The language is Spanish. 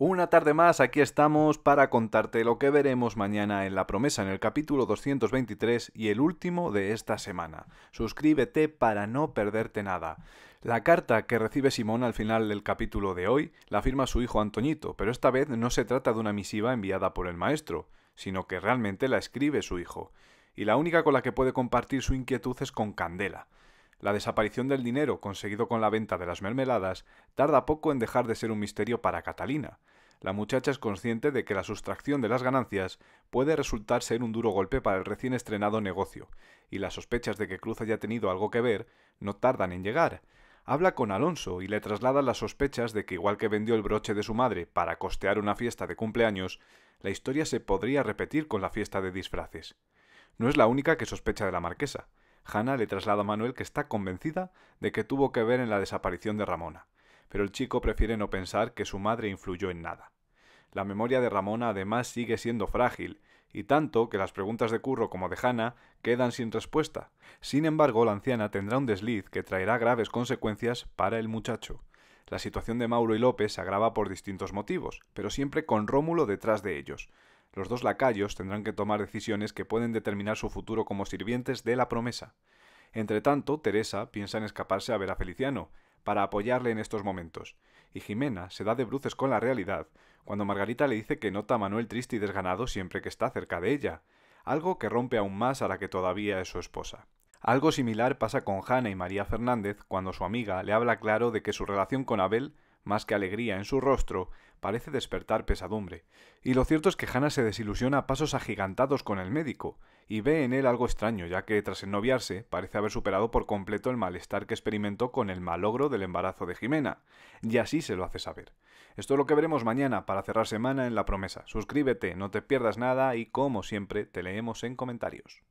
Una tarde más, aquí estamos para contarte lo que veremos mañana en La Promesa, en el capítulo 223 y el último de esta semana. Suscríbete para no perderte nada. La carta que recibe Simón al final del capítulo de hoy la firma su hijo Antoñito, pero esta vez no se trata de una misiva enviada por el maestro, sino que realmente la escribe su hijo. Y la única con la que puede compartir su inquietud es con Candela. La desaparición del dinero conseguido con la venta de las mermeladas tarda poco en dejar de ser un misterio para Catalina. La muchacha es consciente de que la sustracción de las ganancias puede resultar ser un duro golpe para el recién estrenado negocio, y las sospechas de que Cruz haya tenido algo que ver no tardan en llegar. Habla con Alonso y le traslada las sospechas de que igual que vendió el broche de su madre para costear una fiesta de cumpleaños, la historia se podría repetir con la fiesta de disfraces. No es la única que sospecha de la marquesa. Hannah le traslada a Manuel que está convencida de que tuvo que ver en la desaparición de Ramona, pero el chico prefiere no pensar que su madre influyó en nada. La memoria de Ramona además sigue siendo frágil, y tanto que las preguntas de Curro como de Hannah quedan sin respuesta. Sin embargo, la anciana tendrá un desliz que traerá graves consecuencias para el muchacho. La situación de Mauro y López se agrava por distintos motivos, pero siempre con Rómulo detrás de ellos los dos lacayos tendrán que tomar decisiones que pueden determinar su futuro como sirvientes de la promesa. Entretanto, Teresa piensa en escaparse a ver a Feliciano, para apoyarle en estos momentos, y Jimena se da de bruces con la realidad, cuando Margarita le dice que nota a Manuel triste y desganado siempre que está cerca de ella, algo que rompe aún más a la que todavía es su esposa. Algo similar pasa con Jana y María Fernández cuando su amiga le habla claro de que su relación con Abel más que alegría en su rostro, parece despertar pesadumbre, y lo cierto es que Hannah se desilusiona a pasos agigantados con el médico, y ve en él algo extraño, ya que tras ennoviarse parece haber superado por completo el malestar que experimentó con el malogro del embarazo de Jimena, y así se lo hace saber. Esto es lo que veremos mañana para cerrar semana en La Promesa. Suscríbete, no te pierdas nada y como siempre te leemos en comentarios.